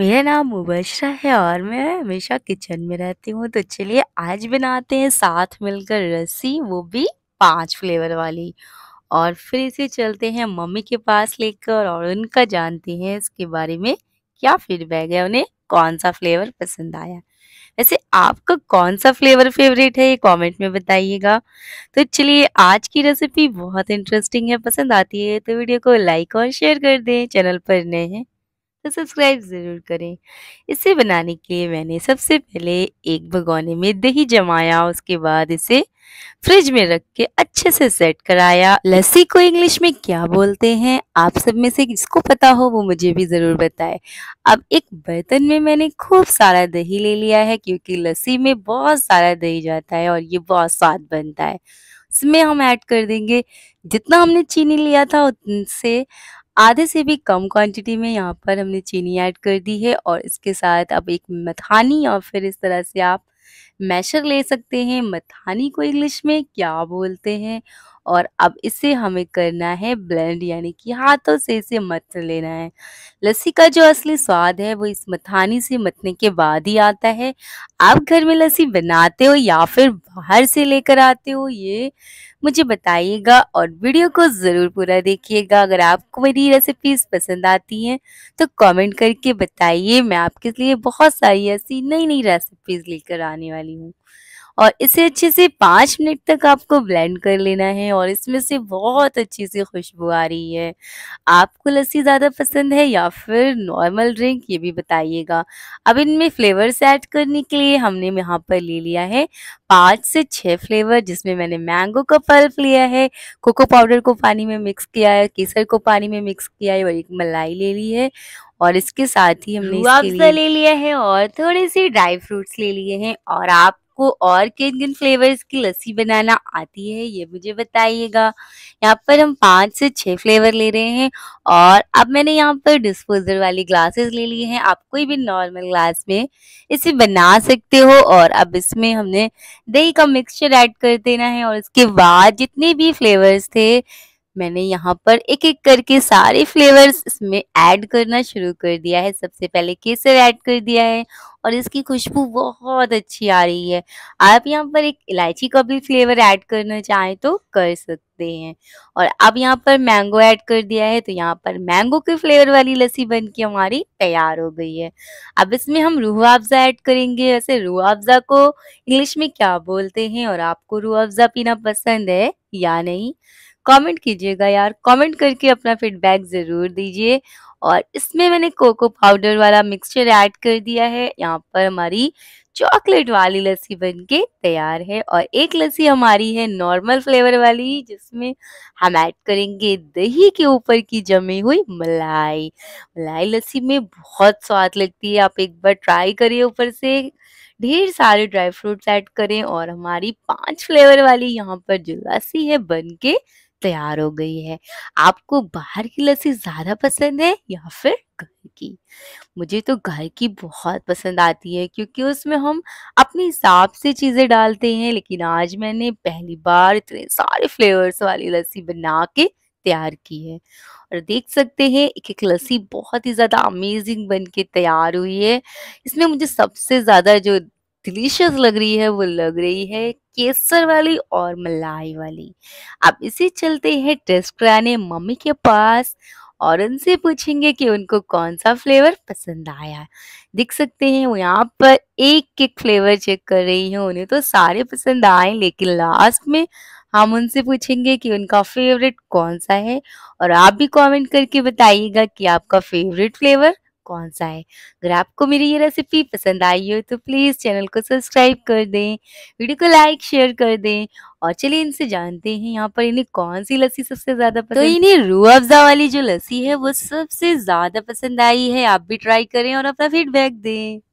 मेरा नाम मुबशरा है और मैं हमेशा किचन में रहती हूँ तो चलिए आज बनाते हैं साथ मिलकर रस्सी वो भी पांच फ्लेवर वाली और फिर इसे चलते हैं मम्मी के पास लेकर और उनका जानते हैं इसके बारे में क्या फीडबैक है उन्हें कौन सा फ्लेवर पसंद आया वैसे आपका कौन सा फ्लेवर फेवरेट है ये कमेंट में बताइएगा तो चलिए आज की रेसिपी बहुत इंटरेस्टिंग है पसंद आती है तो वीडियो को लाइक और शेयर कर दें चैनल पर नए हैं तो सब्सक्राइब ज़रूर करें इसे बनाने के लिए मैंने सबसे पहले एक भगोने में दही जमाया उसके बाद इसे फ्रिज में रख के अच्छे से सेट कराया लस्सी को इंग्लिश में क्या बोलते हैं आप सब में से जिसको पता हो वो मुझे भी ज़रूर बताए अब एक बर्तन में मैंने खूब सारा दही ले लिया है क्योंकि लस्सी में बहुत सारा दही जाता है और ये बहुत स्वाद बनता है इसमें हम ऐड कर देंगे जितना हमने चीनी लिया था उतने से आधे से भी कम क्वांटिटी में यहाँ पर हमने चीनी ऐड कर दी है और इसके साथ अब एक मथानी और फिर इस तरह से आप मैशर ले सकते हैं मथानी को इंग्लिश में क्या बोलते हैं और अब इसे हमें करना है ब्लेंड यानी कि हाथों से इसे मथ लेना है लस्सी का जो असली स्वाद है वो इस मथानी से मथने के बाद ही आता है आप घर में लस्सी बनाते हो या फिर बाहर से लेकर आते हो ये मुझे बताइएगा और वीडियो को ज़रूर पूरा देखिएगा अगर आपको मेरी रेसिपीज़ पसंद आती हैं तो कमेंट करके बताइए मैं आपके लिए बहुत सारी ऐसी नई नई रेसिपीज़ लेकर आने वाली हूँ और इसे अच्छे से पाँच मिनट तक आपको ब्लेंड कर लेना है और इसमें से बहुत अच्छी सी खुशबू आ रही है आपको लस्सी ज़्यादा पसंद है या फिर नॉर्मल ड्रिंक ये भी बताइएगा अब इनमें फ्लेवर्स ऐड करने के लिए हमने यहाँ पर ले लिया है पाँच से छः फ्लेवर जिसमें मैंने मैंगो का पल्प लिया है कोको पाउडर को पानी में मिक्स किया है केसर को पानी में मिक्स किया है और एक मलाई ले ली है और इसके साथ ही हमने इसके लिए ले लिया है और थोड़े से ड्राई फ्रूट्स ले लिए हैं और आप आपको और के फ्लेवर्स की लस्सी बनाना आती है ये मुझे बताइएगा यहाँ पर हम पांच से छह फ्लेवर ले रहे हैं और अब मैंने यहाँ पर डिस्पोजल वाली ग्लासेस ले लिए हैं आप कोई भी नॉर्मल ग्लास में इसे बना सकते हो और अब इसमें हमने दही का मिक्सचर ऐड कर देना है और इसके बाद जितने भी फ्लेवर्स थे मैंने यहाँ पर एक एक करके सारे फ्लेवर्स इसमें ऐड करना शुरू कर दिया है सबसे पहले केसर ऐड कर दिया है और इसकी खुशबू बहुत अच्छी आ रही है आप यहाँ पर एक इलायची का भी फ्लेवर ऐड करना चाहें तो कर सकते हैं और अब यहाँ पर मैंगो ऐड कर दिया है तो यहाँ पर मैंगो के फ्लेवर वाली लस्सी बन के हमारी तैयार हो गई है अब इसमें हम रूह अफ़ज़ा ऐड करेंगे वैसे रूह अफ़ज़ा को इंग्लिश में क्या बोलते हैं और आपको रूह अफ़ज़ा पीना पसंद है या नहीं कमेंट कीजिएगा यार कमेंट करके अपना फीडबैक ज़रूर दीजिए और इसमें मैंने कोको पाउडर वाला मिक्सचर ऐड कर दिया है यहाँ पर हमारी चॉकलेट वाली लस्सी बनके तैयार है और एक लस्सी हमारी है नॉर्मल फ्लेवर वाली जिसमें हम ऐड करेंगे दही के ऊपर की जमी हुई मलाई मलाई लस्सी में बहुत स्वाद लगती है आप एक बार ट्राई करिए ऊपर से ढेर सारे ड्राई फ्रूट्स ऐड करें और हमारी पांच फ्लेवर वाली यहाँ पर जो लस्सी है बन के तैयार हो गई है आपको बाहर की लस्सी ज़्यादा पसंद है या फिर गायकी मुझे तो गायकी बहुत पसंद आती है क्योंकि उसमें हम अपने हिसाब से चीज़ें डालते हैं लेकिन आज मैंने पहली बार इतने सारे फ्लेवर्स वाली लस्सी बना के तैयार की है और देख सकते हैं एक एक लस्सी बहुत ही ज़्यादा अमेजिंग बन के तैयार हुई है इसमें मुझे सबसे ज़्यादा जो डिलीशियस लग रही है वो लग रही है केसर वाली और मलाई वाली अब इसी चलते हैं टेस्ट कराने मम्मी के पास और उनसे पूछेंगे कि उनको कौन सा फ्लेवर पसंद आया दिख सकते हैं वो यहाँ पर एक एक फ्लेवर चेक कर रही हूँ उन्हें तो सारे पसंद आए लेकिन लास्ट में हम उनसे पूछेंगे कि उनका फेवरेट कौन सा है और आप भी कमेंट करके बताइएगा कि आपका फेवरेट फ्लेवर कौन सा है अगर आपको मेरी ये रेसिपी पसंद आई हो तो प्लीज़ चैनल को सब्सक्राइब कर दें वीडियो को लाइक शेयर कर दें और चलिए इनसे जानते हैं यहाँ पर इन्हें कौन सी लस्सी सबसे ज्यादा तो पसंद तो इन्हें रू अफजा वाली जो लस्सी है वो सबसे ज्यादा पसंद आई है आप भी ट्राई करें और अपना फीडबैक दें